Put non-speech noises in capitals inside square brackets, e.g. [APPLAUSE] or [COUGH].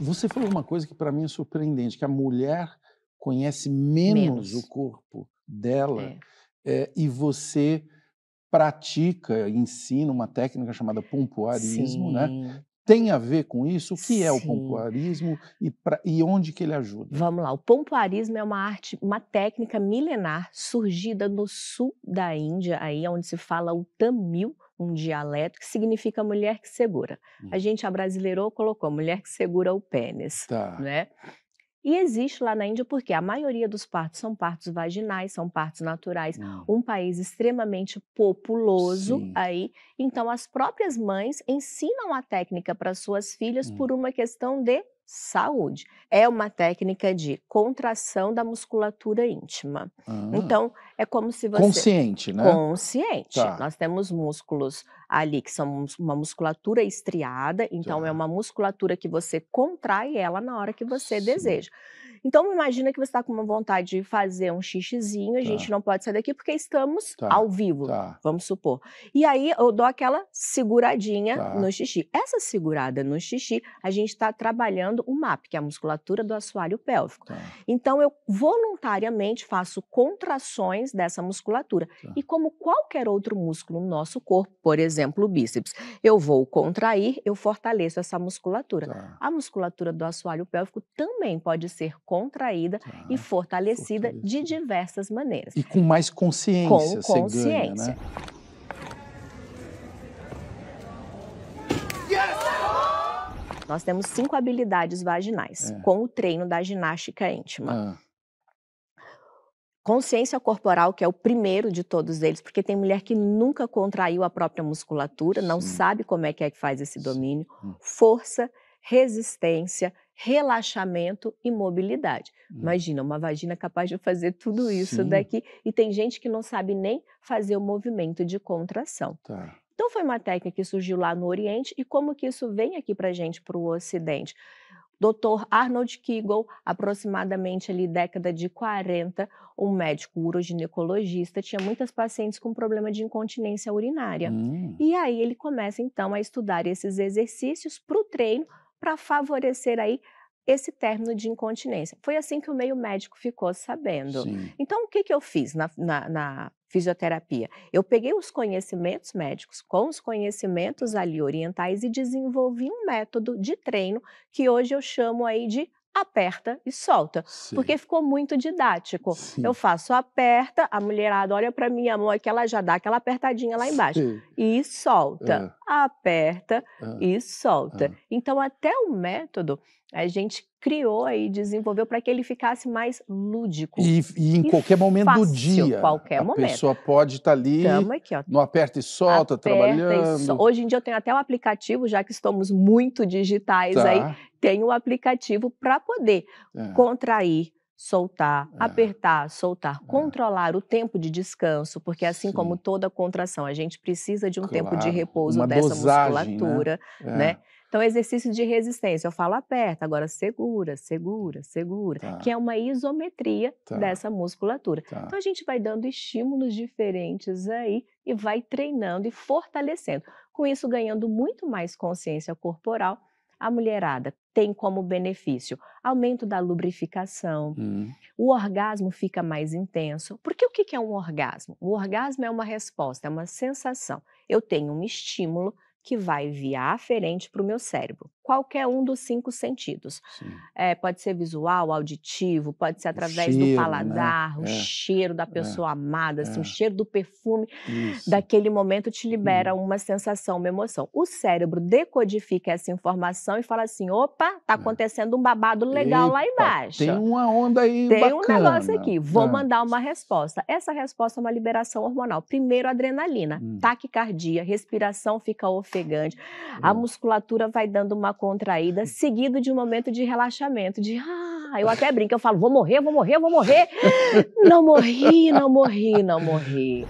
Você falou uma coisa que para mim é surpreendente, que a mulher conhece menos, menos. o corpo dela é. É, e você pratica, ensina uma técnica chamada pompoarismo, né? Sim. né? Tem a ver com isso? O que Sim. é o pompoarismo e, pra, e onde que ele ajuda? Vamos lá, o pompoarismo é uma arte, uma técnica milenar surgida no sul da Índia, aí é onde se fala o tamil, um dialeto que significa mulher que segura. Hum. A gente brasileirou, colocou mulher que segura o pênis, tá. né? E existe lá na Índia porque a maioria dos partos são partos vaginais, são partos naturais, hum. um país extremamente populoso Sim. aí. Então as próprias mães ensinam a técnica para suas filhas hum. por uma questão de saúde. É uma técnica de contração da musculatura íntima. Ah, então, é como se você. Consciente, né? Consciente. Tá. Nós temos músculos ali que são uma musculatura estriada, então é tá. é uma musculatura que você contrai ela na hora que você Sim. deseja. Então, imagina que você está com uma vontade de fazer um xixizinho, a tá. gente não pode sair daqui porque estamos tá. ao vivo, tá. vamos supor. E aí eu dou aquela seguradinha tá. no xixi. Essa segurada no xixi, a gente está trabalhando o MAP, que é a musculatura do assoalho pélvico. Tá. Então, eu voluntariamente faço contrações dessa musculatura. Tá. E como qualquer outro músculo no nosso corpo, por exemplo, o bíceps, eu vou contrair, eu fortaleço essa musculatura. A musculatura do assoalho pélvico também pode ser contraída contraída ah, e fortalecida, fortalecida, de diversas maneiras. E com mais consciência. Com consciência. Ganha, né? Nós temos cinco habilidades vaginais é. com o treino da ginástica íntima. Ah. Consciência corporal, que é o primeiro de todos eles, porque tem mulher que nunca contraiu a própria musculatura, Sim. não sabe como é que é que faz esse domínio. Sim. Hum. Força, resistência, relaxamento e mobilidade. Hum. Imagina, uma vagina capaz de fazer tudo isso Sim. daqui. E tem gente que não sabe nem fazer o movimento de contração. Tá. Então foi uma técnica que surgiu lá no Oriente e como que isso vem aqui para gente, para o Ocidente. Dr. Arnold Kegel, aproximadamente ali década de 40, um médico uroginecologista, tinha muitas pacientes com problema de incontinência urinária. Hum. E aí ele começa então a estudar esses exercícios para o treino para favorecer aí esse término de incontinência. Foi assim que o meio médico ficou sabendo. Sim. Então, o que, que eu fiz na, na, na, fisioterapia? Eu peguei os conhecimentos médicos, com os conhecimentos ali orientais, e desenvolvi um método de treino que hoje eu chamo aí de aperta e solta, Sim. porque ficou muito didático. Sim. Eu faço aperta, a mulherada olha para minha mão que ela já dá aquela apertadinha lá embaixo e solta, é. aperta é. e solta. É. Então até o método a gente criou e desenvolveu para que ele ficasse mais lúdico. E, e em e qualquer momento fácil, do dia. Qualquer a momento. pessoa pode estar tá ali, aqui, no aperta e solta, aperta trabalhando. E so... Hoje em dia eu tenho até um aplicativo, já que estamos muito digitais tá. aí, tem um aplicativo para poder é. contrair soltar, é. apertar, soltar, é. controlar o tempo de descanso, porque assim Sim. como toda contração, a gente precisa de um claro. tempo de repouso Uma dessa dosagem, né? musculatura, né? né? Então, exercício de resistência, eu falo aperta, agora segura, segura, segura, tá. que é uma isometria tá. dessa musculatura. Tá. Então, a gente vai dando estímulos diferentes aí e vai treinando e fortalecendo. Com isso, ganhando muito mais consciência corporal a mulherada tem como benefício aumento da lubrificação, hum. o orgasmo fica mais intenso. Porque o que é um orgasmo? O orgasmo é uma resposta, é uma sensação. Eu tenho um estímulo que vai via aferente para o meu cérebro qualquer um dos cinco sentidos. É, pode ser visual, auditivo, pode ser através cheiro, do né? paladar, né? o é. cheiro da é. pessoa é. amada, assim, o é. cheiro do perfume. Isso. Daquele momento te libera hum. uma sensação, uma emoção. O cérebro decodifica essa informação e fala assim: opa, tá é. acontecendo um babado legal Eita, lá embaixo. Tem uma onda aí. Tem bacana. um negócio aqui. Vou mandar uma resposta. Essa resposta é uma liberação hormonal. Primeiro, adrenalina, hum. taquicardia, respiração fica ofegante, hum. a musculatura vai dando uma contraída, seguido de um momento de relaxamento, de ah, eu até brinco, eu falo, vou morrer, vou morrer, vou morrer. [LAUGHS] não morri, não morri, não morri.